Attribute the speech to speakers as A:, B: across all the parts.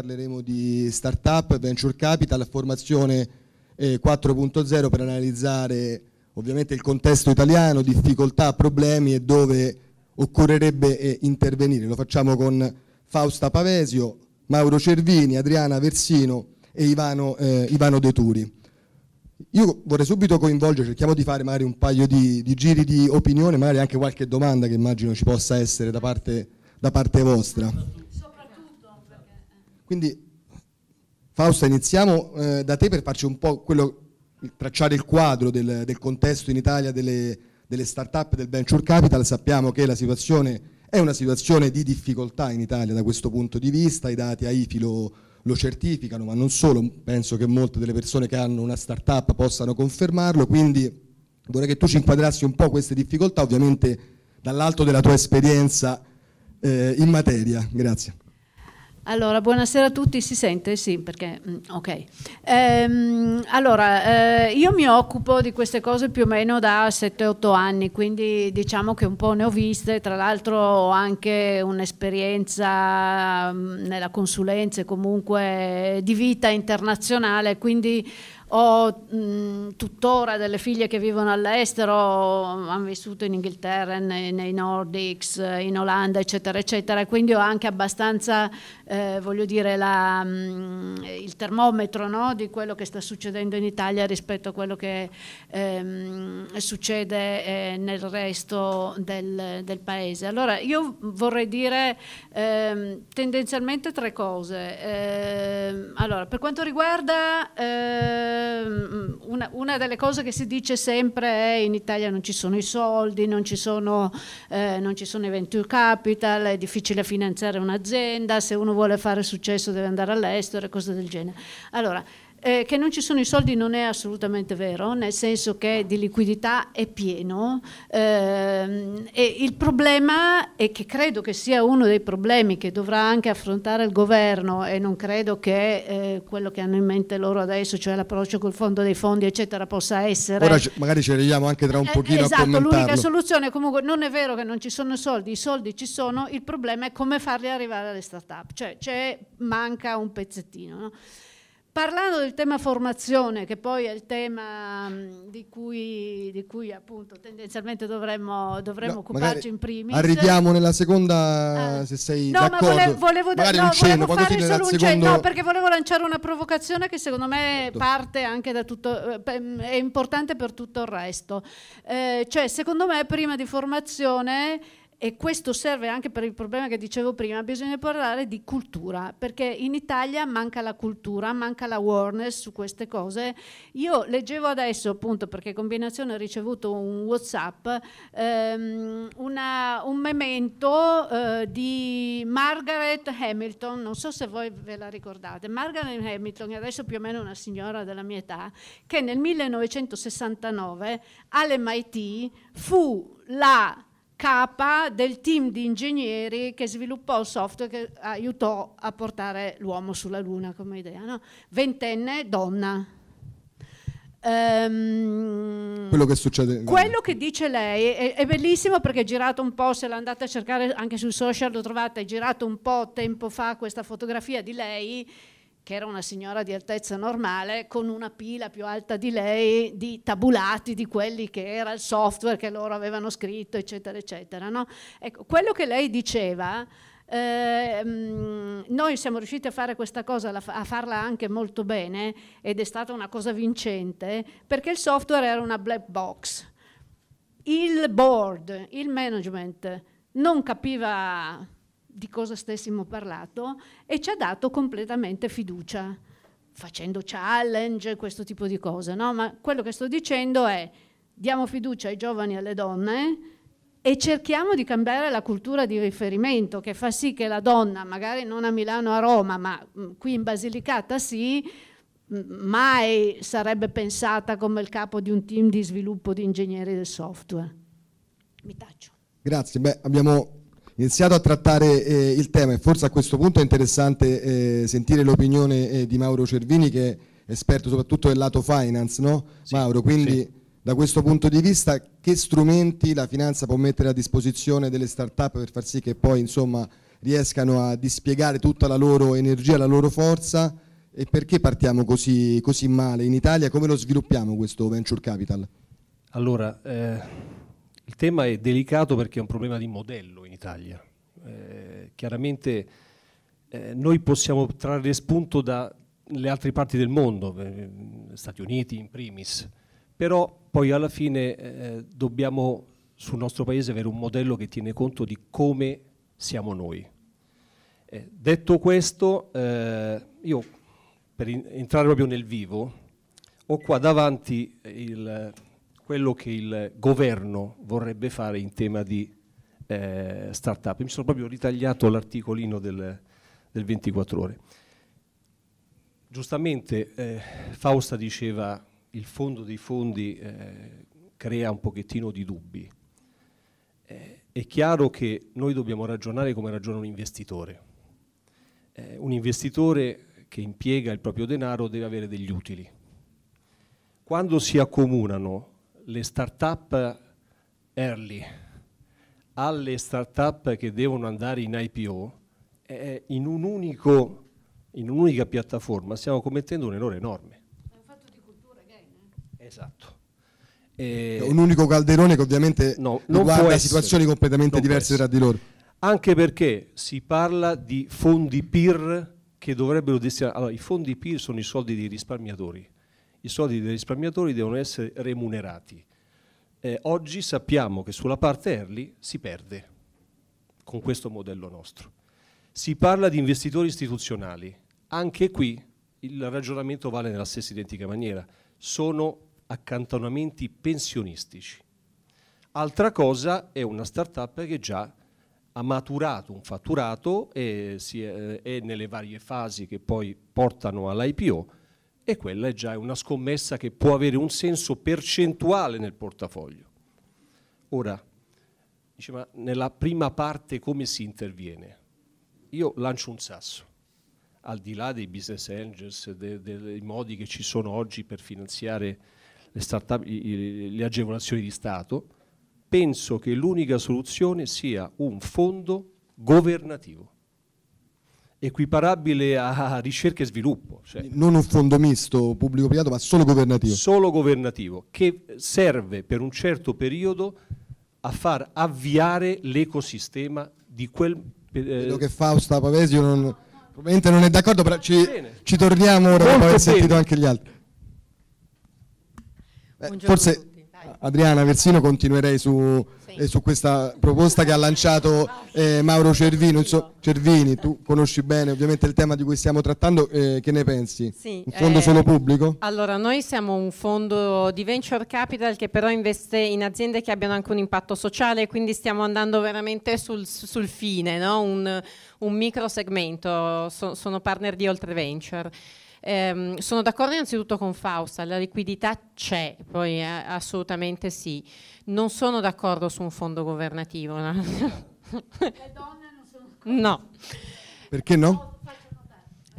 A: parleremo di startup, venture capital, formazione 4.0 eh, per analizzare ovviamente il contesto italiano, difficoltà, problemi e dove occorrerebbe eh, intervenire. Lo facciamo con Fausta Pavesio, Mauro Cervini, Adriana Versino e Ivano, eh, Ivano De Turi. Io vorrei subito coinvolgere, cerchiamo di fare magari un paio di, di, giri di opinione, magari anche qualche domanda che immagino ci possa essere da parte, da parte vostra. Quindi Fausta, iniziamo eh, da te per farci un po' quello, tracciare il quadro del, del contesto in Italia delle, delle start-up del venture capital. Sappiamo che la situazione è una situazione di difficoltà in Italia da questo punto di vista, i dati AIFI lo, lo certificano, ma non solo, penso che molte delle persone che hanno una start-up possano confermarlo, quindi vorrei che tu ci inquadrassi un po' queste difficoltà, ovviamente dall'alto della tua esperienza eh, in materia. Grazie.
B: Allora, buonasera a tutti, si sente? Sì, perché... Mm, ok. Ehm, allora, eh, io mi occupo di queste cose più o meno da 7-8 anni, quindi diciamo che un po' ne ho viste, tra l'altro ho anche un'esperienza mm, nella consulenza e comunque di vita internazionale, quindi ho mh, mm, tuttora delle figlie che vivono all'estero, hanno vissuto in Inghilterra, nei, nei, Nordics, in Olanda, eccetera, eccetera, quindi ho anche abbastanza, eh, voglio dire, la, mh, mm, il termometro no, di quello che sta succedendo in Italia rispetto a quello che ehm, succede eh, nel resto del, del, paese. Allora, io vorrei dire ehm, tendenzialmente tre cose. Eh, allora, per quanto riguarda ehm, Ehm, una, una, delle cose che si dice sempre è in Italia non ci sono i soldi, non ci sono, eh, non ci sono i venture capital, è difficile finanziare un'azienda, se uno vuole fare successo deve andare all'estero e cose del genere. Allora, eh, che non ci sono i soldi non è assolutamente vero, nel senso che di liquidità è pieno. Eh, e il problema, e che credo che sia uno dei problemi che dovrà anche affrontare il governo, e non credo che eh, quello che hanno in mente loro adesso, cioè l'approccio col fondo dei fondi, eccetera, possa essere. Ora
A: magari ci arriviamo anche tra un eh, pochino esatto, a commentarlo. L'unica
B: soluzione, comunque, non è vero che non ci sono soldi, i soldi ci sono, il problema è come farli arrivare alle start-up, cioè manca un pezzettino. No? Parlando del tema formazione, che poi è il tema mm, di cui, di cui appunto tendenzialmente dovremmo, dovremmo no, occuparci in primis. Arriviamo
A: nella seconda, ah. se sei no, d'accordo. Ma volevo, volevo, da, no, cenno, volevo fare solo un secondo... cenno, no, perché
B: volevo lanciare una provocazione che secondo me certo. parte anche da tutto, eh, mm, è importante per tutto il resto. Eh, cioè, secondo me prima di formazione e questo serve anche per il problema che dicevo prima, bisogna parlare di cultura, perché in Italia manca la cultura, manca la awareness su queste cose. Io leggevo adesso, appunto, perché Combinazione ha ricevuto un Whatsapp, ehm, una, un memento eh, di Margaret Hamilton, non so se voi ve la ricordate, Margaret Hamilton, adesso più o meno una signora della mia età, che nel 1969 all'MIT fu la capa del team di ingegneri che sviluppò il software che aiutò a portare l'uomo sulla Luna come idea. No? Ventenne, donna. Um,
A: quello che succede quello
B: che dice lei è, è, bellissimo perché è girato un po' se l'andate a cercare anche sui social lo trovate è girato un po' tempo fa questa fotografia di lei che era una signora di altezza normale, con una pila più alta di lei di tabulati di quelli che era il software che loro avevano scritto, eccetera, eccetera. No? Ecco, quello che lei diceva, eh, mm, noi siamo riusciti a fare questa cosa, a farla anche molto bene, ed è stata una cosa vincente, perché il software era una black box. Il board, il management, non capiva di cosa stessimo parlando e ci ha dato completamente fiducia facendo challenge, questo tipo di cose, no? Ma quello che sto dicendo è diamo fiducia ai giovani e alle donne e cerchiamo di cambiare la cultura di riferimento che fa sì che la donna, magari non a Milano, a Roma, ma mm, qui in Basilicata sì, mai sarebbe pensata come il capo di un team di sviluppo di ingegneri del software.
A: Mi taccio. Grazie, Beh, abbiamo iniziato a trattare eh, il tema e forse a questo punto è interessante eh, sentire l'opinione eh, di Mauro Cervini che è esperto soprattutto del lato finance, no? Sì, Mauro, quindi sì. da questo punto di vista che strumenti la finanza può mettere a disposizione delle start-up per far sì che poi insomma riescano a dispiegare tutta la loro energia, la loro forza e perché partiamo così, così male in Italia, come lo sviluppiamo questo venture capital?
C: Allora, eh, il tema è delicato perché è un problema di modello in Italia. Eh, chiaramente eh, noi possiamo trarre spunto dalle altre parti del mondo, eh, Stati Uniti in primis, però poi alla fine eh, dobbiamo sul nostro paese avere un modello che tiene conto di come siamo noi. Eh, detto questo, eh, io per in entrare proprio nel vivo ho qua davanti il quello che il governo vorrebbe fare in tema di eh, start-up. Mi sono proprio ritagliato l'articolino del, del 24 ore. Giustamente eh, Fausta diceva il fondo dei fondi eh, crea un pochettino di dubbi. Eh, è chiaro che noi dobbiamo ragionare come ragiona un investitore. Eh, un investitore che impiega il proprio denaro deve avere degli utili. Quando si accomunano le start-up early alle start-up che devono andare in IPO, eh, in, un unico, in un'unica piattaforma stiamo commettendo un errore enorme. È un fatto di cultura gain. Eh? Esatto. Eh, un unico calderone
A: che ovviamente no, riguarda situazioni completamente non diverse tra di loro.
C: Anche perché si parla di fondi peer che dovrebbero destinare... Allora, i fondi peer sono i soldi dei risparmiatori i soldi dei risparmiatori devono essere remunerati. Eh, oggi sappiamo che sulla parte early si perde con questo modello nostro. Si parla di investitori istituzionali, anche qui il ragionamento vale nella stessa identica maniera, sono accantonamenti pensionistici. Altra cosa è una startup che già ha maturato un fatturato e è, è nelle varie fasi che poi portano all'IPO e quella è già una scommessa che può avere un senso percentuale nel portafoglio. Ora, diceva, nella prima parte come si interviene? Io lancio un sasso, al di là dei business angels, dei, dei modi che ci sono oggi per finanziare le, start up, le agevolazioni di Stato, penso che l'unica soluzione sia un fondo governativo equiparabile a ricerca e sviluppo. Cioè,
A: non un fondo misto pubblico-privato, ma solo governativo.
C: Solo governativo, che serve per un certo periodo a far avviare l'ecosistema di quel... Eh, Vedo che
A: Fausta Pavesio non, probabilmente non è d'accordo, però ci, ci, torniamo ora dopo aver sentito anche gli altri. Eh, forse Adriana Versino continuerei su, sì. eh, su questa proposta che ha lanciato eh, Mauro Cervino. Inso, Cervini, tu conosci bene ovviamente il tema di cui stiamo trattando, eh, che ne pensi?
D: Sì, un fondo solo eh, pubblico? Allora, noi siamo un fondo di venture capital che però investe in aziende che abbiano anche un impatto sociale, quindi stiamo andando veramente sul, sul fine, no? un, un micro segmento, so, sono partner di Oltre Venture. Ehm, sono d'accordo innanzitutto con Fausta, la liquidità c'è, poi eh, assolutamente sì. Non sono d'accordo su un fondo governativo. No? Le donne non sono No.
A: Perché no?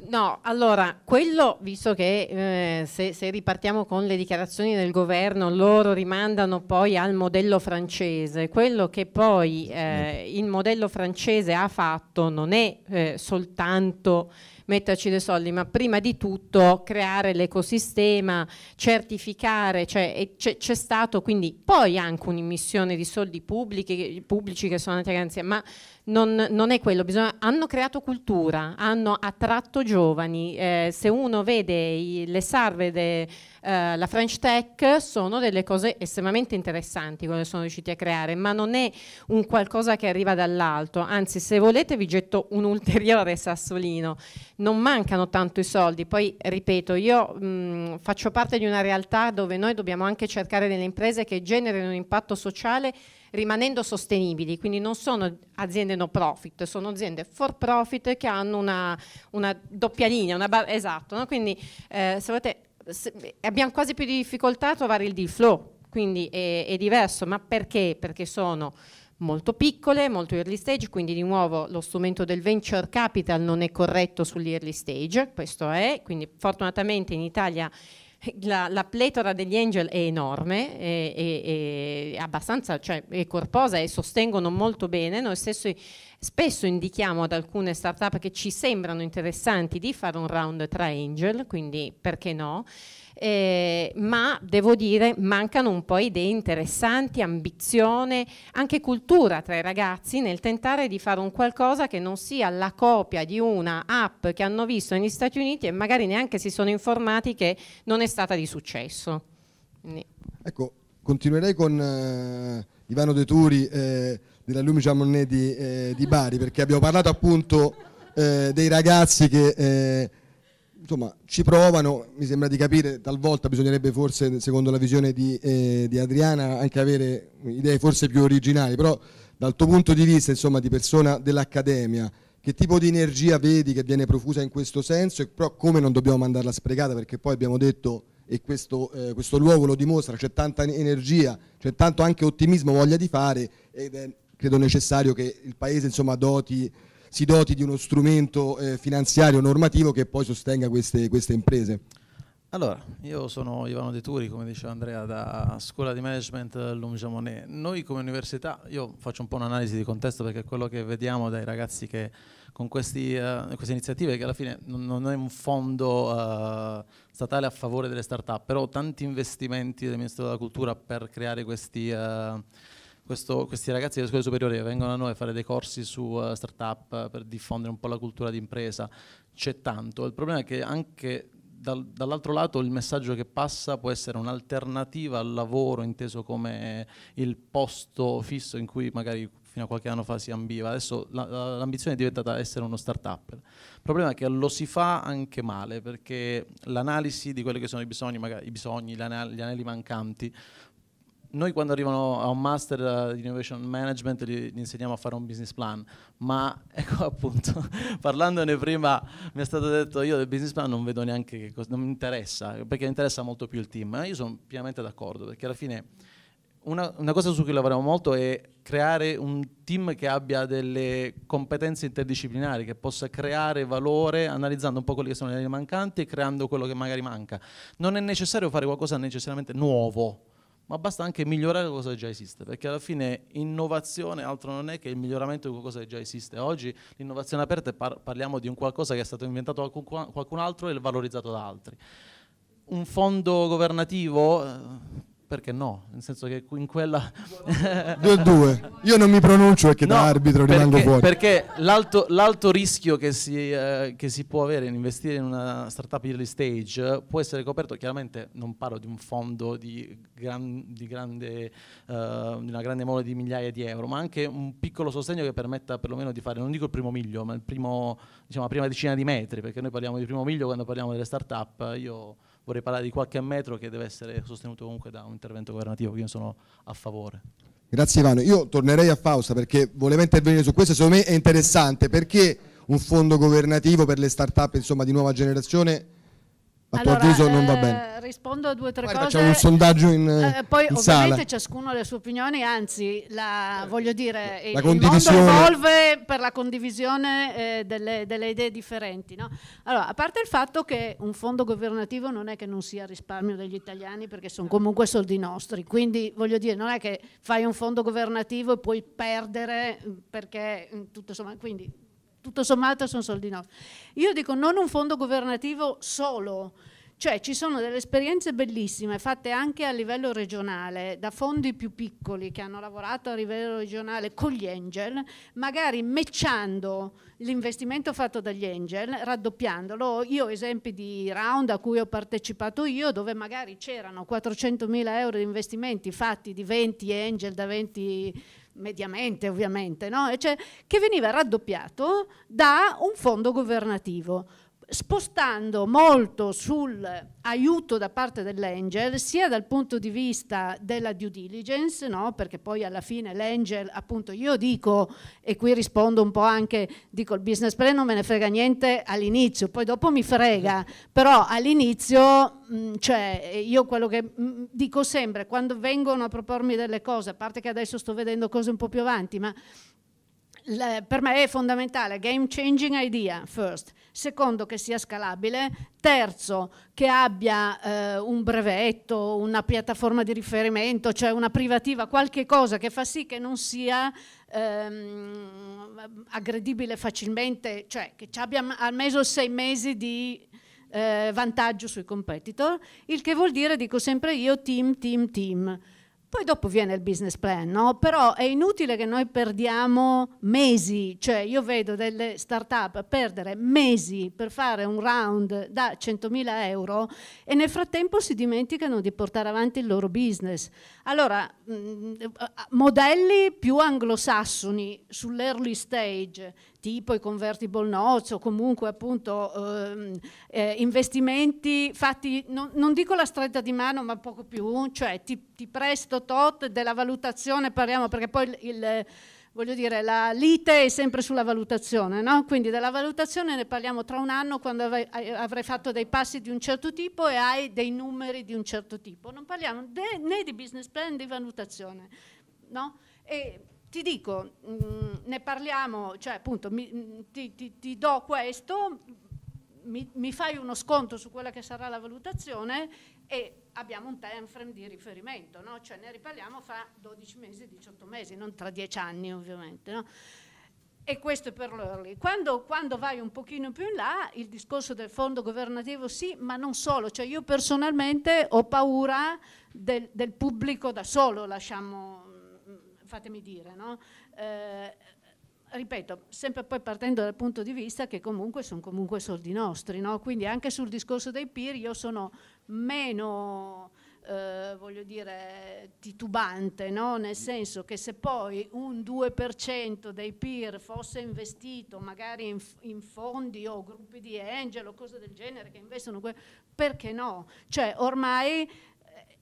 D: No, allora, quello, visto che eh, se, se, ripartiamo con le dichiarazioni del governo, loro rimandano poi al modello francese, quello che poi eh, il modello francese ha fatto non è eh, soltanto metterci dei soldi, ma prima di tutto creare l'ecosistema, certificare, cioè c'è stato quindi poi anche un'immissione di soldi pubblici, pubblici che sono andati a garanzia, ma non, non è quello, bisogna, hanno creato cultura, hanno attratto giovani, eh, se uno vede i, le salve della eh, French Tech sono delle cose estremamente interessanti quelle sono riusciti a creare, ma non è un qualcosa che arriva dall'alto, anzi se volete vi getto un ulteriore sassolino, non mancano tanto i soldi, poi ripeto io mh, faccio parte di una realtà dove noi dobbiamo anche cercare delle imprese che generino un impatto sociale rimanendo sostenibili, quindi non sono aziende no profit, sono aziende for profit che hanno una, una doppia linea, una bar- esatto, no? quindi eh, se volete, se, abbiamo quasi più difficoltà a trovare il deal flow, quindi è, è diverso, ma perché? Perché sono molto piccole, molto early stage, quindi di nuovo lo strumento del venture capital non è corretto sugli early stage, questo è, quindi fortunatamente in Italia la, la pletora degli angel è enorme, è, è, è abbastanza cioè, è corposa e sostengono molto bene. Noi stessi spesso indichiamo ad alcune start-up che ci sembrano interessanti di fare un round tra angel, quindi perché no? eh, ma devo dire mancano un po' idee interessanti, ambizione, anche cultura tra i ragazzi nel tentare di fare un qualcosa che non sia la copia di una app che hanno visto negli Stati Uniti e magari neanche si sono informati che non è stata di successo. Quindi.
A: Ecco, continuerei con eh, Ivano De Turi eh, della Lumi Monnet di, eh, di, Bari perché abbiamo parlato appunto eh, dei ragazzi che eh, insomma, ci provano, mi sembra di capire, talvolta bisognerebbe forse, secondo la visione di, eh, di Adriana, anche avere idee forse più originali, però dal tuo punto di vista, insomma, di persona dell'Accademia, che tipo di energia vedi che viene profusa in questo senso e però come non dobbiamo mandarla sprecata perché poi abbiamo detto e questo, eh, questo luogo lo dimostra, c'è tanta energia, c'è tanto anche ottimismo, voglia di fare ed è credo necessario che il Paese insomma doti si doti di uno strumento eh, finanziario normativo che poi sostenga queste, queste imprese?
E: Allora, io sono Ivano De Turi, come diceva Andrea, da Scuola di Management Lumja Monet. Noi come università, io faccio un po' un'analisi di contesto perché quello che vediamo dai ragazzi che con questi, uh, queste iniziative, che alla fine non è un fondo uh, statale a favore delle start-up, però tanti investimenti del Ministero della Cultura per creare questi... Uh, questo, questi ragazzi delle scuole superiori vengono a noi a fare dei corsi su uh, startup eh, per diffondere un po' la cultura di impresa, c'è tanto. Il problema è che anche dal, dall'altro lato il messaggio che passa può essere un'alternativa al lavoro inteso come il posto fisso in cui magari fino a qualche anno fa si ambiva, adesso la, la, l'ambizione è diventata essere uno startup. Il problema è che lo si fa anche male perché l'analisi di quelli che sono i bisogni, magari, i bisogni gli anelli mancanti, noi quando arrivano a un master di innovation management gli, li insegniamo a fare un business plan, ma ecco appunto, parlandone prima mi è stato detto io del business plan non vedo neanche che cosa, non mi interessa, perché mi interessa molto più il team, io sono pienamente d'accordo, perché alla fine una, una cosa su cui lavoriamo molto è creare un team che abbia delle competenze interdisciplinari, che possa creare valore analizzando un po' quelli che sono le mancanti e creando quello che magari manca. Non è necessario fare qualcosa necessariamente nuovo, ma basta anche migliorare cosa già esiste, perché alla fine innovazione altro non è che il miglioramento di qualcosa che già esiste. Oggi l'innovazione aperta par parliamo di un qualcosa che è stato inventato da qualcun altro e valorizzato da altri. Un fondo governativo eh, perché no? Nel senso che in quella... 2 due. Io non mi pronuncio perché no, da arbitro perché, rimango fuori. Perché l'alto, l'alto rischio che si, eh, che si, può avere in investire in una startup early stage può essere coperto, chiaramente non parlo di un fondo di, gran, di, grande, eh, di una grande mole di migliaia di euro, ma anche un piccolo sostegno che permetta perlomeno di fare, non dico il primo miglio, ma il primo, diciamo, la prima decina di metri, perché noi parliamo di primo miglio quando parliamo delle startup. Io vorrei parlare di qualche metro che deve essere sostenuto comunque da un intervento governativo, io sono a favore.
A: Grazie Ivano, io tornerei a Fausta perché volevo intervenire su questo, secondo me è interessante perché un fondo governativo per le start-up insomma, di nuova generazione
B: allora, non va bene. Eh, rispondo a due o tre Guarda, cose. Facciamo un sondaggio in eh, eh, Poi in ovviamente sala. ciascuno ha le sue opinioni, anzi la, eh, voglio dire, la il mondo evolve per la condivisione eh, delle, delle, idee differenti. No? Allora, a parte il fatto che un fondo governativo non è che non sia risparmio degli italiani perché sono comunque soldi nostri, quindi voglio dire non è che fai un fondo governativo e puoi perdere mm, perché mm, tutto sommato... Quindi, tutto sommato sono soldi nostri. Io dico non un fondo governativo solo, cioè ci sono delle esperienze bellissime fatte anche a livello regionale da fondi più piccoli che hanno lavorato a livello regionale con gli angel, magari mecciando l'investimento fatto dagli angel, raddoppiandolo. Io ho esempi di round a cui ho partecipato io dove magari c'erano 400.000 euro di investimenti fatti di 20 angel da 20 mediamente ovviamente, no? cioè, che veniva raddoppiato da un fondo governativo spostando molto sul aiuto da parte dell'angel, sia dal punto di vista della due diligence, no? perché poi alla fine l'angel, appunto io dico, e qui rispondo un po' anche, dico il business plan non me ne frega niente all'inizio, poi dopo mi frega, però all'inizio, mm, cioè io quello che mh, mm, dico sempre, quando vengono a propormi delle cose, a parte che adesso sto vedendo cose un po' più avanti, ma le, per me è fondamentale, game changing idea first, secondo che sia scalabile, terzo che abbia eh, un brevetto, una piattaforma di riferimento, cioè una privativa, qualche cosa che fa sì che non sia ehm, aggredibile facilmente, cioè che ci abbia almeno sei mesi di eh, vantaggio sui competitor, il che vuol dire, dico sempre io, team, team, team poi dopo viene il business plan, no? però è inutile che noi perdiamo mesi, cioè io vedo delle start-up perdere mesi per fare un round da 100.000 euro e nel frattempo si dimenticano di portare avanti il loro business. Allora, mm, eh, modelli più anglosassoni sull'early stage tipo i convertible notes o comunque appunto ehm, eh, investimenti fatti, non, non, dico la stretta di mano ma poco più, cioè ti, ti presto tot della valutazione, parliamo perché poi il, il voglio dire, la lite è sempre sulla valutazione, no? quindi della valutazione ne parliamo tra un anno quando avrai, avrai, fatto dei passi di un certo tipo e hai dei numeri di un certo tipo, non parliamo de, né di business plan né di valutazione. No? E ti dico, mh, mm, ne parliamo, cioè appunto mi, mm, ti, ti, ti, do questo, mi, mi, fai uno sconto su quella che sarà la valutazione e abbiamo un time frame di riferimento, no? cioè ne riparliamo fra 12 mesi, 18 mesi, non tra 10 anni ovviamente. No? E questo è per l'early. Quando, quando, vai un pochino più in là, il discorso del fondo governativo sì, ma non solo. Cioè io personalmente ho paura del, del pubblico da solo, lasciamo fatemi dire, no? eh, ripeto, sempre poi partendo dal punto di vista che comunque sono comunque soldi nostri, no? quindi anche sul discorso dei peer io sono meno... Eh, voglio dire, titubante, no? nel senso che se poi un 2% dei peer fosse investito magari in, in, fondi o gruppi di angel o cose del genere che investono, perché no? Cioè ormai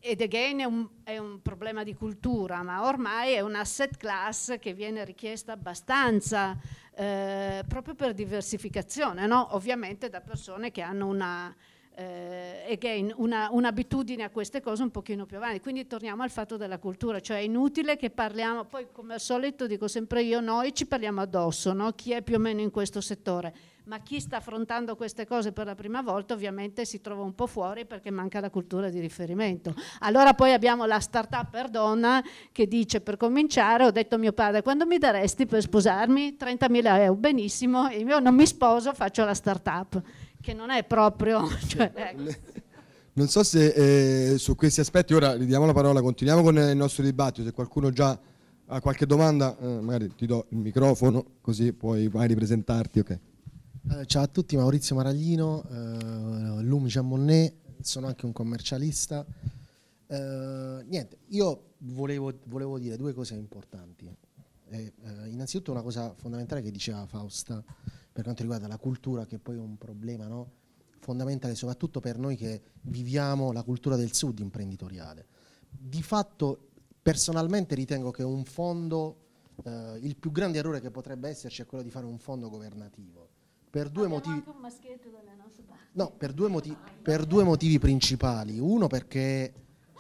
B: ed again è un, è un, problema di cultura, ma ormai è un asset class che viene richiesta abbastanza eh, proprio per diversificazione, no? ovviamente da persone che hanno una eh, again, una, un'abitudine a queste cose un pochino più avanti. Quindi torniamo al fatto della cultura, cioè è inutile che parliamo, poi come al solito dico sempre io, noi ci parliamo addosso, no? chi è più o meno in questo settore, ma chi sta affrontando queste cose per la prima volta ovviamente si trova un po' fuori perché manca la cultura di riferimento. Allora poi abbiamo la startup per donna che dice per cominciare ho detto a mio padre quando mi daresti per sposarmi 30.000 euro, benissimo, io non mi sposo, faccio la startup che non è proprio... Cioè, ecco.
A: Non so se eh, su questi aspetti, ora ridiamo la parola, continuiamo con il nostro dibattito, se qualcuno già ha qualche domanda, eh, magari ti do il microfono così puoi magari presentarti. Okay.
F: Eh, ciao a tutti, Maurizio Maraglino, eh, Lumi Giammonnet, sono anche un commercialista. Eh, niente, io volevo, volevo, dire due cose importanti. Eh, innanzitutto una cosa fondamentale che diceva Fausta per quanto riguarda la cultura, che poi è un problema no? fondamentale soprattutto per noi che viviamo la cultura del sud imprenditoriale. Di fatto personalmente ritengo che un fondo, eh, il più grande errore che potrebbe esserci è quello di fare un fondo governativo. Per due, motivi, no, per, due motivi, per due motivi, principali. Uno perché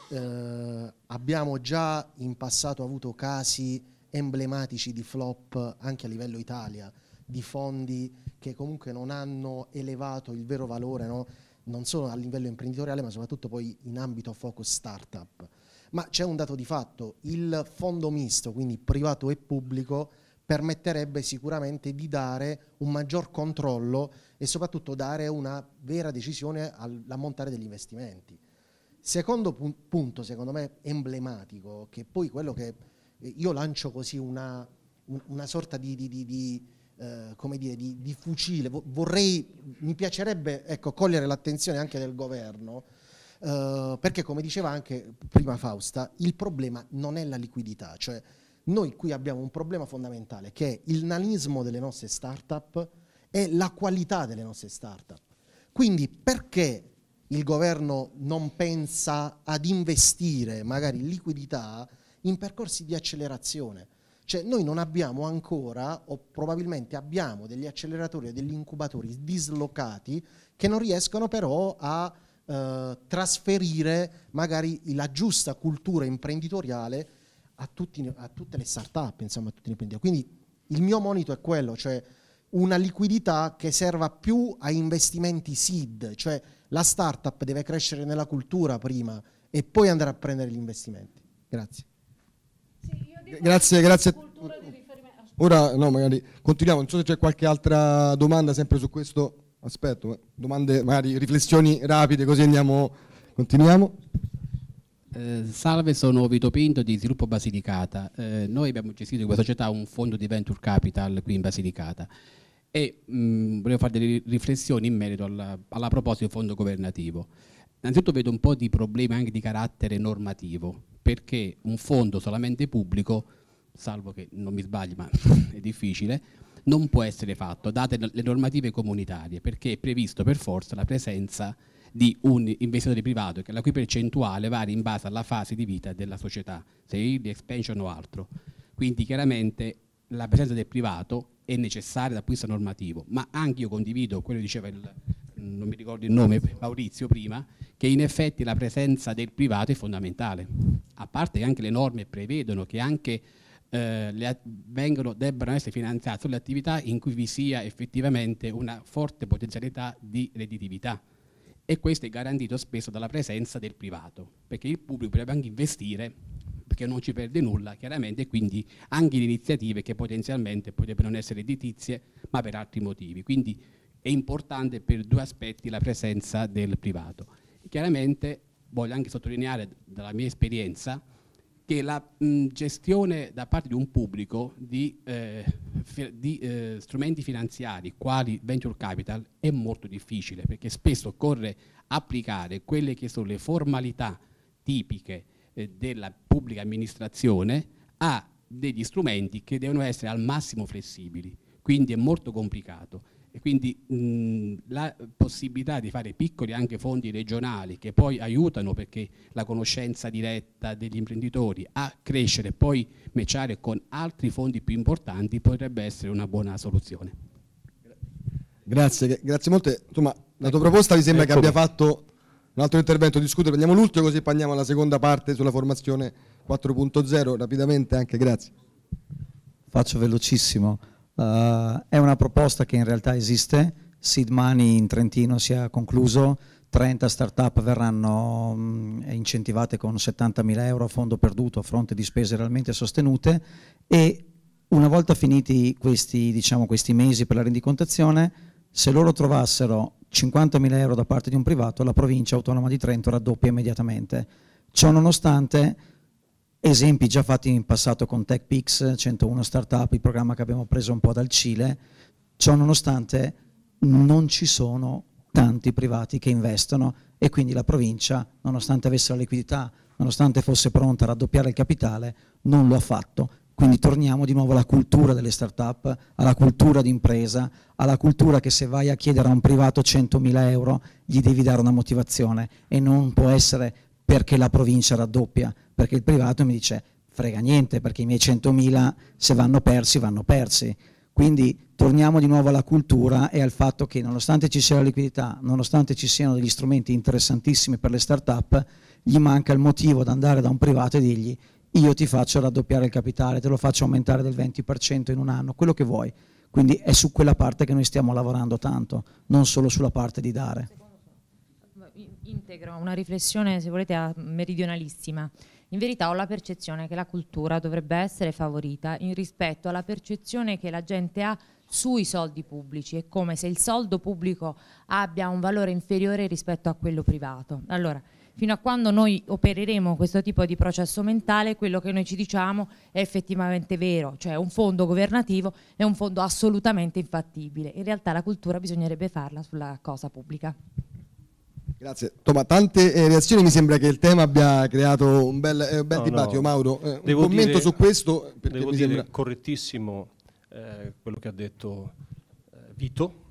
F: eh, abbiamo già in passato avuto casi emblematici di flop anche a livello Italia, di fondi che comunque non hanno elevato il vero valore, no? non solo a livello imprenditoriale, ma soprattutto poi in ambito focus startup. Ma c'è un dato di fatto, il fondo misto, quindi privato e pubblico, permetterebbe sicuramente di dare un maggior controllo e soprattutto dare una vera decisione all'ammontare degli investimenti. Secondo punto, secondo me, emblematico, che poi quello che eh, io lancio così una, una sorta di, di, di, di eh, come dire, di, di, fucile. Vorrei, mi piacerebbe ecco, cogliere l'attenzione anche del governo, eh, perché come diceva anche prima Fausta, il problema non è la liquidità, cioè noi qui abbiamo un problema fondamentale che è il nanismo delle nostre start-up e la qualità delle nostre start-up. Quindi perché il governo non pensa ad investire magari liquidità in percorsi di accelerazione? Cioè noi non abbiamo ancora, o probabilmente abbiamo degli acceleratori e degli incubatori dislocati che non riescono però a eh, trasferire magari la giusta cultura imprenditoriale a, tutti, a tutte le start-up, insomma a tutti gli imprenditori. Quindi il mio monito è quello, cioè una liquidità che serva più a investimenti seed, cioè la start-up deve crescere nella cultura prima e poi andare a prendere gli investimenti. Grazie.
A: Grazie, grazie. Ora no, magari continuiamo, non so se c'è qualche altra domanda sempre su questo aspetto, domande, magari riflessioni rapide così andiamo, continuiamo.
G: Eh, salve, sono Vito Pinto di Sviluppo Basilicata. Eh, noi abbiamo gestito in questa società un fondo di venture capital qui in Basilicata e mh, mm, volevo fare delle riflessioni in merito alla, alla proposta del fondo governativo. Innanzitutto vedo un po' di problemi anche di carattere normativo, perché un fondo solamente pubblico, salvo che non mi sbagli ma è difficile, non può essere fatto, date le normative comunitarie, perché è previsto per forza la presenza di un investitore privato, la cui percentuale varia in base alla fase di vita della società, se di expansion o altro. Quindi chiaramente la presenza del privato è necessaria dal punto di vista normativo, ma anche io condivido quello che diceva il, non mi ricordo il nome, Maurizio prima, che in effetti la presenza del privato è fondamentale, a parte che anche le norme prevedono che anche eh, le, vengono, debbano essere finanziate le attività in cui vi sia effettivamente una forte potenzialità di redditività e questo è garantito spesso dalla presenza del privato, perché il pubblico deve anche investire perché non ci perde nulla chiaramente, quindi anche le iniziative che potenzialmente potrebbero non essere editizie ma per altri motivi. Quindi è importante per due aspetti la presenza del privato. Chiaramente voglio anche sottolineare dalla mia esperienza che la mh, gestione da parte di un pubblico di, eh, di eh, strumenti finanziari quali venture capital è molto difficile perché spesso occorre applicare quelle che sono le formalità tipiche eh, della pubblica amministrazione ha degli strumenti che devono essere al massimo flessibili, quindi è molto complicato. E quindi mh, la possibilità di fare piccoli anche fondi regionali che poi aiutano perché la conoscenza diretta degli imprenditori a crescere e poi meciare con altri fondi più importanti potrebbe essere una buona soluzione.
A: Grazie, grazie molto. Insomma, la tua proposta mi sembra ecco. che abbia fatto un altro intervento, discutere, prendiamo l'ultimo così poi andiamo alla seconda parte sulla formazione 4.0, rapidamente anche,
H: grazie. Faccio velocissimo, uh, è una proposta che in realtà esiste, Seed Money in Trentino si è concluso, 30 start-up verranno mh, mm, incentivate con 70.000 euro a fondo perduto a fronte di spese realmente sostenute e una volta finiti questi, diciamo, questi mesi per la rendicontazione, se loro trovassero 50.000 euro da parte di un privato, la provincia autonoma di Trento raddoppia immediatamente. Ciò nonostante, esempi già fatti in passato con TechPix, 101 Startup, il programma che abbiamo preso un po' dal Cile, ciò nonostante non ci sono tanti privati che investono e quindi la provincia, nonostante avesse la liquidità, nonostante fosse pronta a raddoppiare il capitale, non lo ha fatto quindi torniamo di nuovo alla cultura delle start-up, alla cultura d'impresa, alla cultura che se vai a chiedere a un privato 100.000 euro gli devi dare una motivazione e non può essere perché la provincia raddoppia, perché il privato mi dice frega niente perché i miei 100.000 se vanno persi vanno persi. Quindi torniamo di nuovo alla cultura e al fatto che nonostante ci sia la liquidità, nonostante ci siano degli strumenti interessantissimi per le start-up, gli manca il motivo ad andare da un privato e dirgli io ti faccio raddoppiare il capitale, te lo faccio aumentare del 20% in un anno, quello che vuoi. Quindi è su quella parte che noi stiamo lavorando tanto, non solo sulla parte di dare.
D: Integro una riflessione, se volete, meridionalissima. In verità ho la percezione che la cultura dovrebbe essere favorita in rispetto alla percezione che la gente ha sui soldi pubblici, è come se il soldo pubblico abbia un valore inferiore rispetto a quello privato. Allora, fino a quando noi opereremo questo tipo di processo mentale, quello che noi ci diciamo è effettivamente vero, cioè un fondo governativo è un fondo assolutamente infattibile. In realtà la cultura bisognerebbe farla sulla cosa pubblica.
A: Grazie. Toma, tante eh, reazioni, mi sembra che il tema abbia creato un bel, eh, un bel no, dibattito. No. Mauro, eh, un commento dire, su
C: questo? Devo dire sembra... correttissimo, eh, quello che ha detto eh, Vito.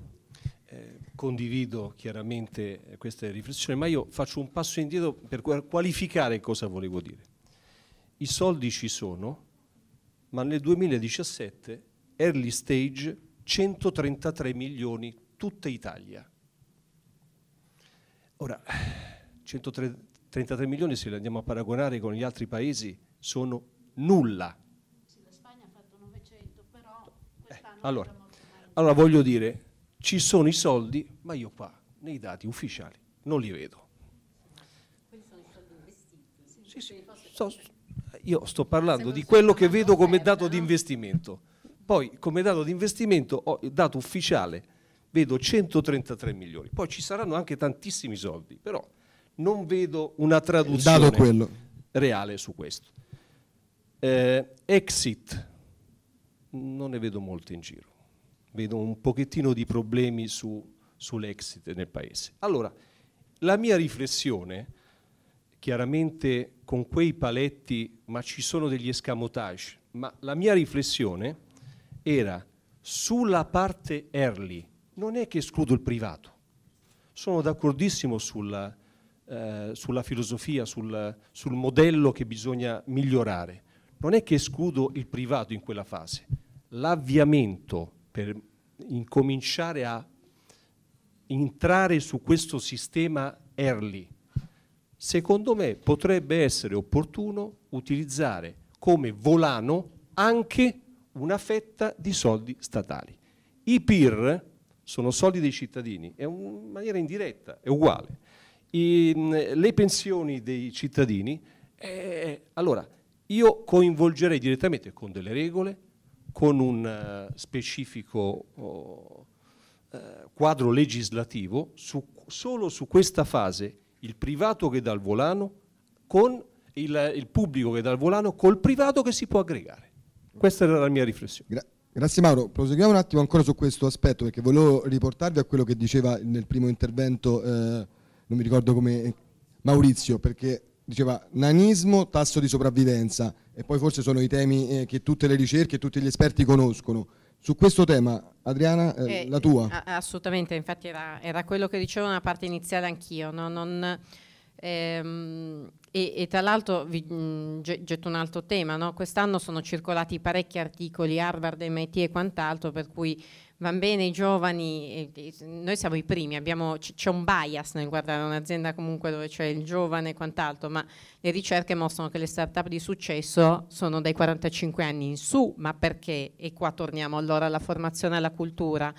C: Eh, condivido chiaramente queste riflessioni, ma io faccio un passo indietro per qualificare cosa volevo dire. I soldi ci sono, ma nel 2017 early stage 133 milioni tutta Italia. Ora, 133 milioni se li andiamo a paragonare con gli altri paesi sono nulla Allora, allora voglio dire, ci sono i soldi, ma io qua nei dati ufficiali non li vedo. Quelli sono i soldi investiti. Sì, sì, sto, eh, io sto parlando di quello che vedo come dato di investimento. Poi come dato di investimento, dato ufficiale, vedo 133 milioni. Poi ci saranno anche tantissimi soldi, però non vedo una traduzione reale su questo. Eh, exit non ne vedo molte in giro. Vedo un pochettino di problemi su, sull'exit nel paese. Allora, la mia riflessione, chiaramente con quei paletti, ma ci sono degli escamotage, ma la mia riflessione era sulla parte early, non è che escludo il privato, sono d'accordissimo sulla, eh, sulla filosofia, sul, sul modello che bisogna migliorare, non è che escludo il privato in quella fase, l'avviamento per incominciare a entrare su questo sistema early, secondo me potrebbe essere opportuno utilizzare come volano anche una fetta di soldi statali. I PIR sono soldi dei cittadini, è in maniera indiretta, è uguale. I, le pensioni dei cittadini, eh, allora, io coinvolgerei direttamente con delle regole, con un eh, specifico oh, eh, quadro legislativo, su, solo su questa fase il privato che dà il volano con il, il, pubblico che dà il volano col privato che si può aggregare. Questa era la mia riflessione. Gra
A: Grazie Mauro, proseguiamo un attimo ancora su questo aspetto perché volevo riportarvi a quello che diceva nel primo intervento, eh, non mi ricordo come Maurizio, perché diceva nanismo, tasso di sopravvivenza e poi forse sono i temi eh, che tutte le ricerche e tutti gli esperti conoscono. Su questo tema, Adriana, eh, eh, la tua.
D: Assolutamente, infatti era, era, quello che dicevo nella parte iniziale anch'io. No? Ehm, e, e, tra l'altro vi mh, mm, getto un altro tema, no? quest'anno sono circolati parecchi articoli, Harvard, MIT e quant'altro, per cui vanno bene i giovani, noi siamo i primi, abbiamo, c'è un bias nel guardare un'azienda comunque dove c'è il giovane e quant'altro, ma le ricerche mostrano che le start-up di successo sono dai 45 anni in su, ma perché? E qua torniamo allora alla formazione e alla cultura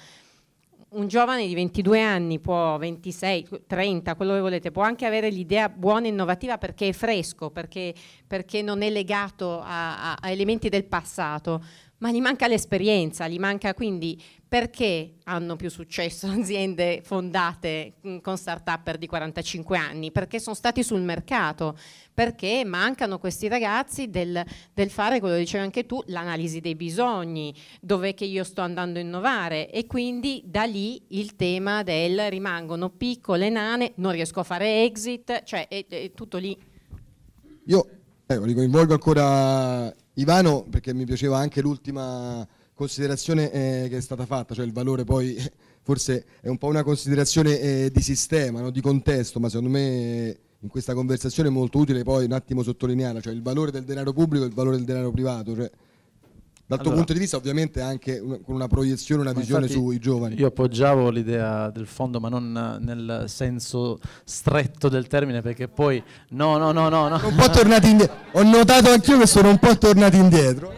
D: un giovane di 22 anni può, 26, 30, quello che volete, può anche avere l'idea buona e innovativa perché è fresco, perché, perché non è legato a, a, elementi del passato, ma gli manca l'esperienza, gli manca quindi perché hanno più successo aziende fondate mm, con start-up di 45 anni? Perché sono stati sul mercato, perché mancano questi ragazzi del, del fare quello che dicevi anche tu, l'analisi dei bisogni, dov'è che io sto andando a innovare e quindi da lì il tema del rimangono piccole, nane, non riesco a fare exit, cioè è, è tutto lì.
A: Io eh, coinvolgo ancora Ivano perché mi piaceva anche l'ultima considerazione eh, che è stata fatta, cioè il valore poi forse è un po' una considerazione eh, di sistema, no? di contesto, ma secondo me eh, in questa conversazione è molto utile poi un attimo sottolineare cioè il valore del denaro pubblico e il valore del denaro privato. Cioè, dal allora, tuo punto di vista ovviamente anche con una proiezione, una visione sui
E: giovani. Io appoggiavo l'idea del fondo ma non nel senso stretto del termine perché poi no no no no. no. Un po' tornati
A: indietro, ho notato anch'io che sono un po' tornati indietro.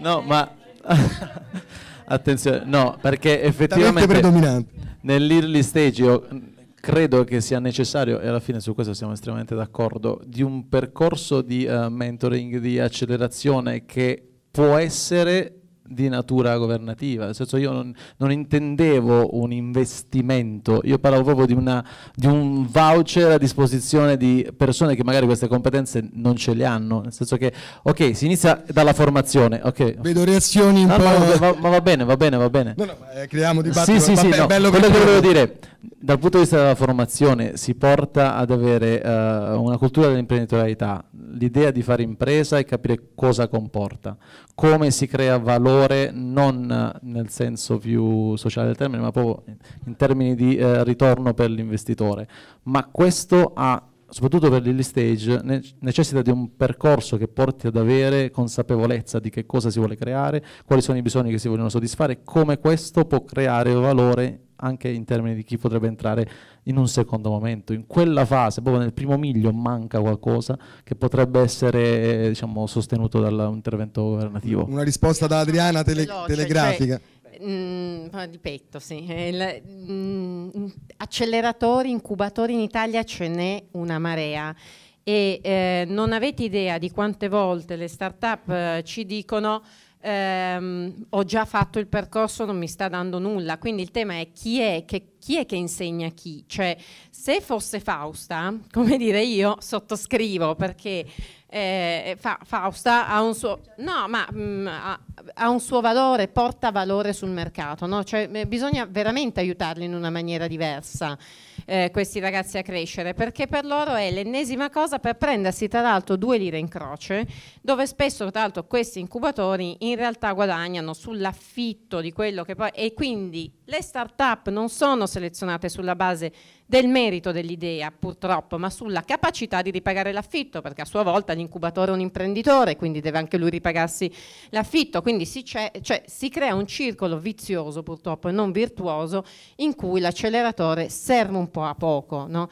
E: No ma Attenzione, no, perché effettivamente nell'early stage io credo che sia necessario, e alla fine su questo siamo estremamente d'accordo, di un percorso di uh, mentoring, di accelerazione che può essere di natura governativa, nel senso io non, non intendevo un investimento, io parlavo proprio di, una, di, un voucher a disposizione di persone che magari queste competenze non ce le hanno, nel senso che ok si inizia dalla formazione, ok. Vedo reazioni un no, po'... No, va, ma va bene, va bene, va bene. No, no,
A: eh, creiamo dibattito. Sì, sì, sì, no, bello quello che volevo dire,
E: dal punto di vista della formazione si porta ad avere uh, una cultura dell'imprenditorialità, l'idea di fare impresa e capire cosa comporta, come si crea valore valore non eh, nel senso più sociale del termine, ma proprio in termini di eh, ritorno per l'investitore. Ma questo ha, soprattutto per l'early stage, ne necessita di un percorso che porti ad avere consapevolezza di che cosa si vuole creare, quali sono i bisogni che si vogliono soddisfare e come questo può creare valore anche in termini di chi potrebbe entrare in un secondo momento. In quella fase, proprio nel primo miglio, manca qualcosa che potrebbe essere eh, diciamo, sostenuto dall'intervento governativo. Una risposta da Adriana tele veloce, cioè, telegrafica.
D: Cioè, Mm, ripeto, sì. Eh, il, mm, acceleratori, incubatori in Italia ce n'è una marea e eh, non avete idea di quante volte le start-up eh, ci dicono ehm, ho già fatto il percorso, non mi sta dando nulla. Quindi il tema è chi è che, chi è che insegna chi? Cioè, se fosse Fausta, come dire io, sottoscrivo perché eh, fa, Fausta ha un, suo, no, ma, mh, mm, ha, ha un suo valore, porta valore sul mercato, no? cioè, eh, bisogna veramente aiutarli in una maniera diversa eh, questi ragazzi a crescere, perché per loro è l'ennesima cosa per prendersi tra l'altro due lire in croce, dove spesso tra l'altro questi incubatori in realtà guadagnano sull'affitto di quello che poi... e quindi le start-up non sono selezionate sulla base del merito dell'idea, purtroppo, ma sulla capacità di ripagare l'affitto, perché a sua volta l'incubatore è un imprenditore, quindi deve anche lui ripagarsi l'affitto. Quindi si, cioè, si crea un circolo vizioso, purtroppo, e non virtuoso, in cui l'acceleratore serve un po' a poco. No?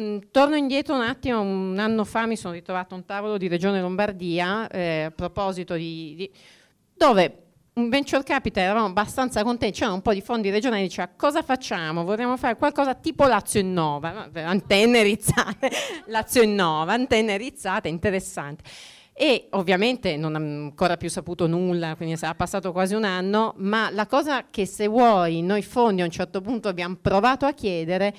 D: Mm, torno indietro un attimo, un anno fa mi sono ritrovato a un tavolo di Regione Lombardia eh, a proposito di, di dove un venture capital, eravamo abbastanza contenti, c'erano un po' di fondi regionali, diceva ah, cosa facciamo? Vorremmo fare qualcosa tipo Lazio Innova, antenne rizzate, Lazio Innova, antenne rizzate, interessante. E ovviamente non ha ancora più saputo nulla, quindi è passato quasi un anno, ma la cosa che se vuoi noi fondi a un certo punto abbiamo provato a chiedere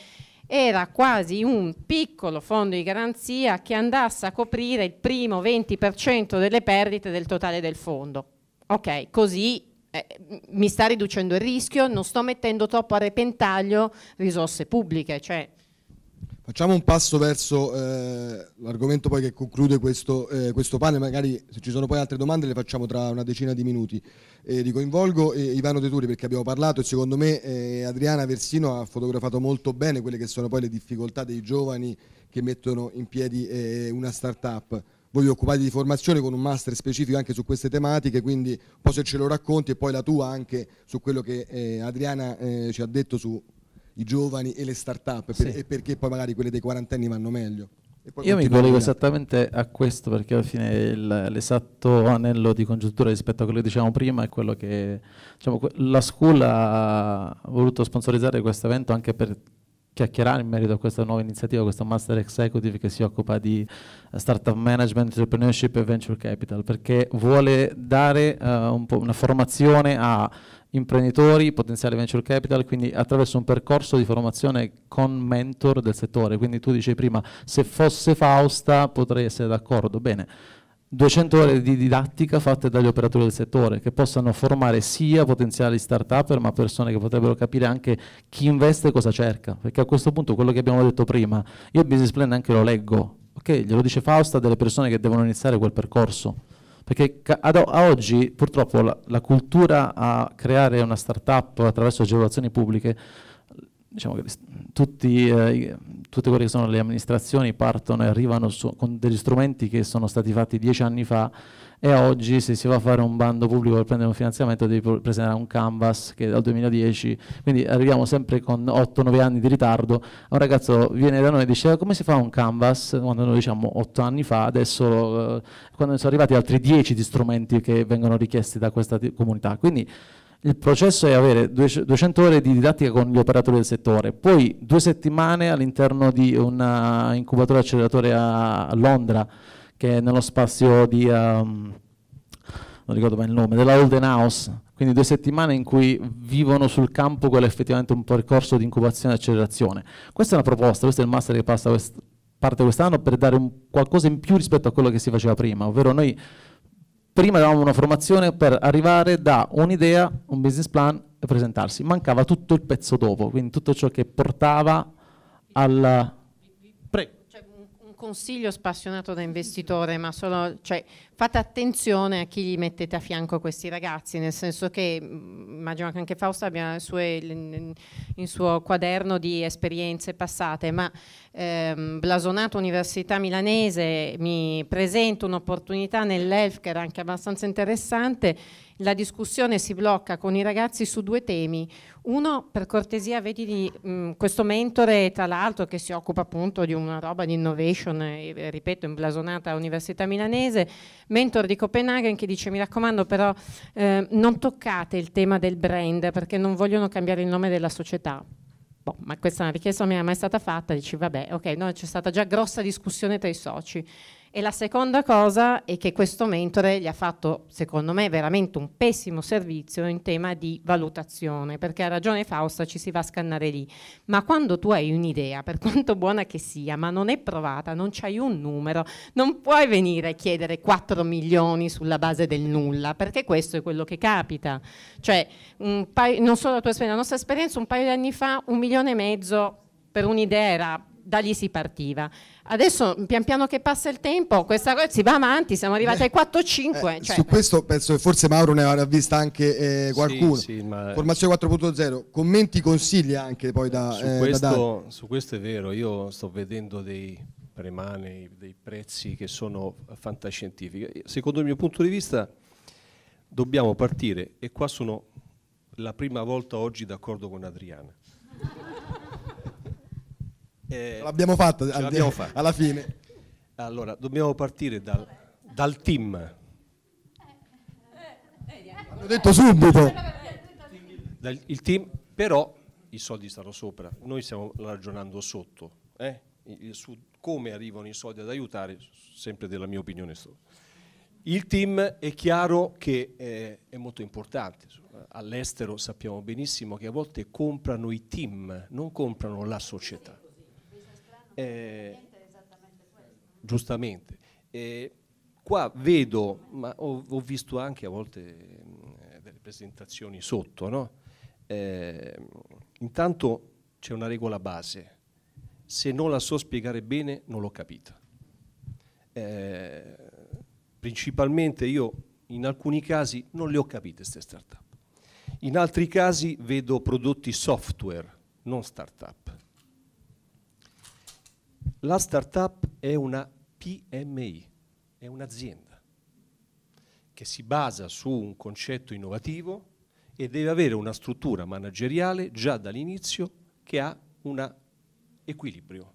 D: era quasi un piccolo fondo di garanzia che andasse a coprire il primo 20% delle perdite del totale del fondo ok, così eh, mi sta riducendo il rischio, non sto mettendo troppo a repentaglio risorse pubbliche. Cioè...
A: Facciamo un passo verso eh, l'argomento poi che conclude questo, eh, questo, panel, magari se ci sono poi altre domande le facciamo tra una decina di minuti. ricoinvolgo coinvolgo eh, Ivano De Turi perché abbiamo parlato e secondo me eh, Adriana Versino ha fotografato molto bene quelle che sono poi le difficoltà dei giovani che mettono in piedi eh, una start-up voi vi occupate di formazione con un master specifico anche su queste tematiche, quindi un po' se ce lo racconti e poi la tua anche su quello che eh, Adriana eh, ci ha detto sui giovani e le start-up sì. e perché poi magari quelle dei quarantenni vanno meglio. Io
E: mi collego esattamente a questo perché alla fine l'esatto anello di congiuntura rispetto a quello che dicevamo prima è quello che diciamo, la scuola ha voluto sponsorizzare questo evento anche per chiacchierare in merito a questa nuova iniziativa, questo Master Executive che si occupa di eh, startup management, entrepreneurship e venture capital, perché vuole dare uh, un una formazione a imprenditori, potenziali venture capital, quindi attraverso un percorso di formazione con mentor del settore. Quindi tu dicevi prima, se fosse Fausta potrei essere d'accordo, bene 200 ore di didattica fatte dagli operatori del settore che possano formare sia potenziali start-up ma persone che potrebbero capire anche chi investe e cosa cerca perché a questo punto quello che abbiamo detto prima io il business plan anche lo leggo ok glielo dice Fausta delle persone che devono iniziare quel percorso perché ad oggi purtroppo la, la cultura a creare una start-up attraverso agevolazioni pubbliche diciamo tutti, eh, tutte quelle che sono le amministrazioni partono e arrivano su, con degli strumenti che sono stati fatti dieci anni fa e oggi se si va a fare un bando pubblico per prendere un finanziamento devi presentare un canvas che è dal 2010, quindi arriviamo sempre con 8-9 anni di ritardo, un ragazzo viene da noi e dice eh, come si fa un canvas quando noi diciamo 8 anni fa, adesso eh, quando sono arrivati altri 10 di strumenti che vengono richiesti da questa comunità. Quindi, il processo è avere 200 ore di didattica con gli operatori del settore, poi due settimane all'interno di un incubatore acceleratore a Londra, che è nello spazio di, um, non ricordo mai il nome, della Holden House, quindi due settimane in cui vivono sul campo quello è effettivamente un percorso di incubazione e accelerazione. Questa è una proposta, questo è il master che passa quest parte quest'anno per dare qualcosa in più rispetto a quello che si faceva prima, ovvero noi Prima avevamo una formazione per arrivare da un'idea, un business plan e presentarsi. Mancava tutto il pezzo dopo, quindi tutto ciò che portava al,
D: consiglio spassionato da investitore, ma solo, cioè, fate attenzione a chi gli mettete a fianco questi ragazzi, nel senso che mm, immagino che anche Fausta abbia il suo, il suo quaderno di esperienze passate, ma ehm, blasonato Università Milanese mi presento un'opportunità nell'Elfcare anche abbastanza interessante, la discussione si blocca con i ragazzi su due temi, uno, per cortesia, vedi di, mh, questo mentore, tra l'altro, che si occupa appunto di una roba di innovation, eh, eh, ripeto, imblasonata all'Università Milanese, mentor di Copenaghen che dice, mi raccomando però, eh, non toccate il tema del brand perché non vogliono cambiare il nome della società. Boh, ma questa è una richiesta non mi era mai stata fatta, dici vabbè, ok, no, c'è stata già grossa discussione tra i soci. E la seconda cosa è che questo mentore gli ha fatto, secondo me, veramente un pessimo servizio in tema di valutazione, perché ha ragione Fausta, ci si va a scannare lì. Ma quando tu hai un'idea, per quanto buona che sia, ma non è provata, non c'hai un numero, non puoi venire a chiedere 4 milioni sulla base del nulla, perché questo è quello che capita. Cioè, paio, non solo la tua esperienza, la nostra esperienza un paio di anni fa, un milione e mezzo per un'idea era da lì si partiva. Adesso pian piano che passa il tempo, questa cosa si va avanti, siamo arrivati ai 4-5. Eh, cioè.
A: Su questo penso che forse Mauro ne avrà vista anche eh, qualcuno. Sì, sì, ma... Formazione 4.0, commenti, consigli anche poi da, su eh, questo,
C: da Su questo è vero, io sto vedendo dei premane, dei prezzi che sono fantascientifici. Secondo il mio punto di vista dobbiamo partire, e qua sono la prima volta oggi d'accordo con Adriana. Eh, l'abbiamo fatta al fatto. alla fine. Allora, dobbiamo partire dal, dal team. L'ho detto subito. Dal, il team, però i soldi stanno sopra, noi stiamo ragionando sotto. Eh? Su come arrivano i soldi ad aiutare, sempre della mia opinione. Il team è chiaro che eh, è molto importante. All'estero sappiamo benissimo che a volte comprano i team, non comprano la società eh, giustamente. Eh, qua vedo, ma ho, ho, visto anche a volte mh, eh, delle presentazioni sotto, no? eh, intanto c'è una regola base, se non la so spiegare bene non l'ho capita. Eh, principalmente io in alcuni casi non le ho capite queste start-up, in altri casi vedo prodotti software, non start-up la startup è una PMI, è un'azienda che si basa su un concetto innovativo e deve avere una struttura manageriale già dall'inizio che ha un equilibrio.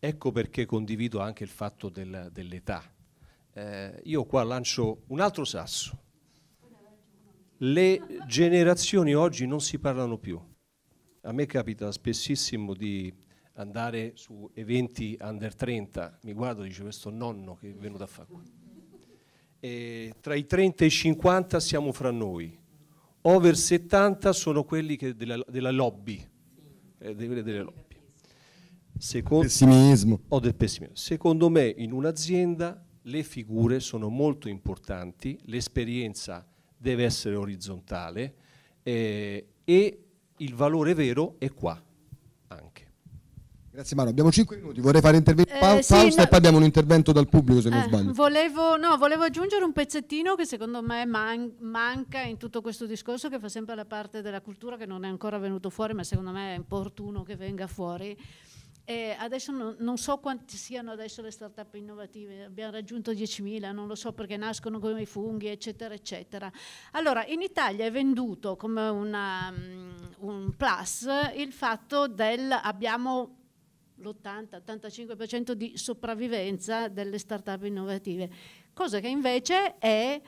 C: Ecco perché condivido anche il fatto del, dell'età. Eh, io qua lancio un altro sasso. Le generazioni oggi non si parlano più. A me capita spessissimo di andare su eventi under 30, mi guardo e dice questo nonno che è venuto a fare qua. E tra i 30 e i 50 siamo fra noi, over 70 sono quelli della, della, lobby, eh, delle, delle lobby. Secondo, pessimismo. O del pessimismo. Secondo me in un'azienda le figure sono molto importanti, l'esperienza deve essere orizzontale eh, e il valore vero è qua.
A: Grazie Maro, abbiamo 5 minuti, vorrei fare intervento eh, pausa, sì, pausa no, e poi abbiamo un intervento dal pubblico se non eh, sbaglio.
B: Volevo, no, volevo, aggiungere un pezzettino che secondo me man manca in tutto questo discorso che fa sempre la parte della cultura che non è ancora venuto fuori ma secondo me è opportuno che venga fuori. E adesso non, non so quanti siano adesso le start-up innovative, abbiamo raggiunto 10.000, non lo so perché nascono come i funghi, eccetera, eccetera. Allora, in Italia è venduto come una, mm, un plus il fatto del abbiamo l'80-85% di sopravvivenza delle start-up innovative, cosa che invece è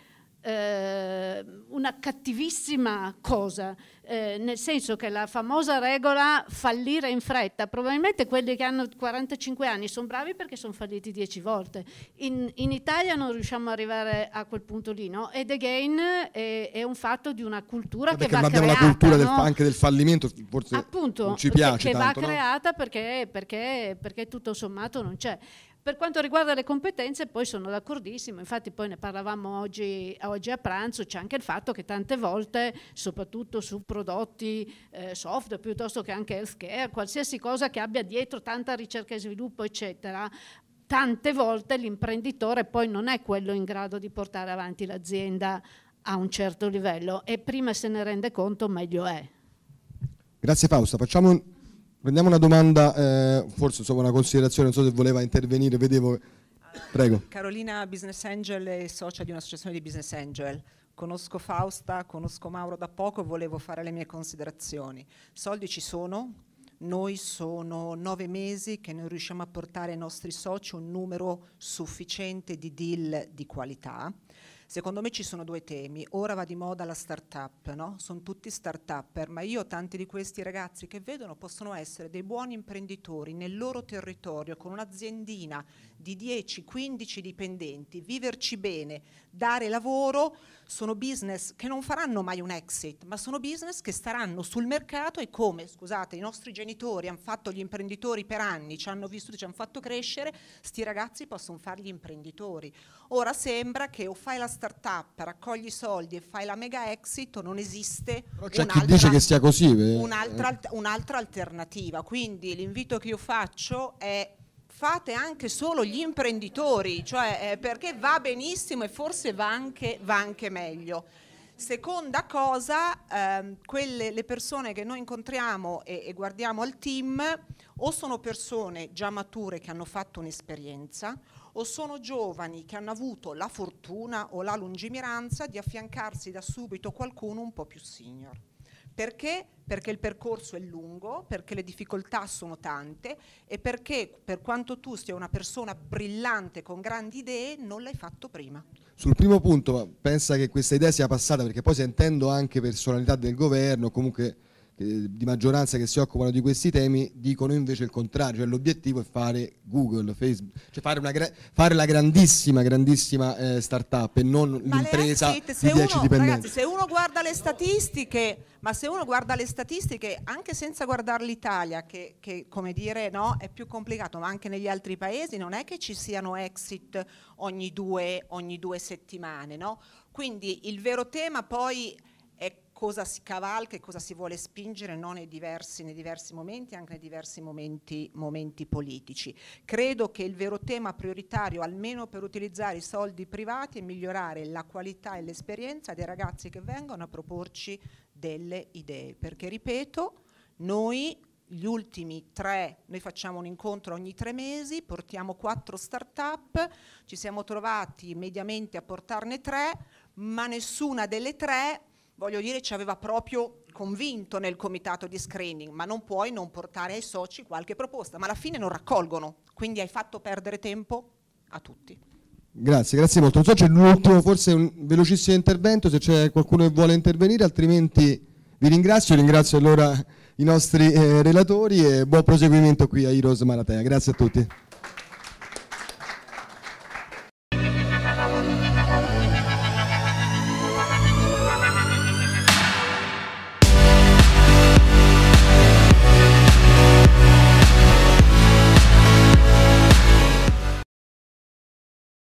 B: eh, una cattivissima cosa, eh, nel senso che la famosa regola fallire in fretta, probabilmente quelli che hanno 45 anni sono bravi perché sono falliti 10 volte. In, in Italia non riusciamo ad arrivare a quel punto lì, no? Ed again è, eh, è un fatto di una cultura che va creata. Perché abbiamo la cultura del, anche
A: del fallimento, forse
B: Appunto, non ci piace che, che tanto, va creata perché, perché, perché tutto sommato non c'è. Per quanto riguarda le competenze, poi sono d'accordissimo, infatti poi ne parlavamo oggi, oggi a pranzo, c'è anche il fatto che tante volte, soprattutto su prodotti eh, soft piuttosto che anche healthcare, qualsiasi cosa che abbia dietro tanta ricerca e sviluppo, eccetera, tante volte l'imprenditore poi non è quello in grado di portare avanti l'azienda a un certo livello e prima se ne rende conto meglio è.
A: Grazie Fausta, facciamo un Prendiamo una domanda, eh, forse insomma, una considerazione, non so se voleva intervenire, vedevo... Ah,
I: Prego. Carolina Business Angel è socia di un'associazione di Business Angel. Conosco Fausta, conosco Mauro da poco volevo fare le mie considerazioni. Soldi ci sono, noi sono nove mesi che non riusciamo a portare ai nostri soci un numero sufficiente di deal di qualità Secondo me ci sono due temi. Ora va di moda la start-up, no? sono tutti start-upper, ma io tanti di questi ragazzi che vedono possono essere dei buoni imprenditori nel loro territorio con un'aziendina di 10-15 dipendenti, viverci bene, dare lavoro, sono business che non faranno mai un exit, ma sono business che staranno sul mercato e come, scusate, i nostri genitori hanno fatto gli imprenditori per anni, ci hanno vissuto, ci hanno fatto crescere, sti ragazzi possono fare gli imprenditori. Ora sembra che o fai la startup, raccogli i soldi e fai la mega exit o non esiste c'è chi dice che sia così. Un'altra, eh. un'altra alternativa, quindi l'invito che io faccio è fate anche solo gli imprenditori, cioè eh, perché va benissimo e forse va anche, va anche meglio. Seconda cosa, ehm, quelle, le persone che noi incontriamo e, e guardiamo al team o sono persone già mature che hanno fatto un'esperienza o sono giovani che hanno avuto la fortuna o la lungimiranza di affiancarsi da subito qualcuno un po' più senior. Perché? Perché il percorso è lungo, perché le difficoltà sono tante e perché per quanto tu sia una persona brillante con grandi idee non l'hai fatto prima.
A: Sul primo punto pensa che questa idea sia passata perché poi sentendo anche personalità del governo comunque di maggioranza che si occupano di questi temi dicono invece il contrario, cioè l'obiettivo è fare Google, Facebook, cioè fare, una fare la grandissima, grandissima eh, start-up e non l'impresa di 10 uno, dipendenti. Ragazzi,
I: se uno guarda le statistiche, ma se uno guarda le statistiche anche senza guardare l'Italia, che, che, come dire no, è più complicato, ma anche negli altri paesi non è che ci siano exit ogni due, ogni due settimane, no? Quindi il vero tema poi cosa si cavalca e cosa si vuole spingere no, nei, diversi, nei diversi momenti, anche nei diversi momenti, momenti politici. Credo che il vero tema prioritario, almeno per utilizzare i soldi privati, è migliorare la qualità e l'esperienza dei ragazzi che vengono a proporci delle idee, perché ripeto, noi gli ultimi tre, noi facciamo un incontro ogni tre mesi, portiamo quattro start-up, ci siamo trovati mediamente a portarne tre, ma nessuna delle tre voglio dire, ci aveva proprio convinto nel comitato di screening, ma non puoi non portare ai soci qualche proposta, ma alla fine non raccolgono, quindi hai fatto perdere tempo a tutti.
A: Grazie, grazie molto. Non so, c'è l'ultimo, forse un velocissimo intervento, se c'è qualcuno che vuole intervenire, altrimenti vi ringrazio, ringrazio allora i nostri eh, relatori e buon proseguimento qui a Heroes Maratea. Grazie a tutti.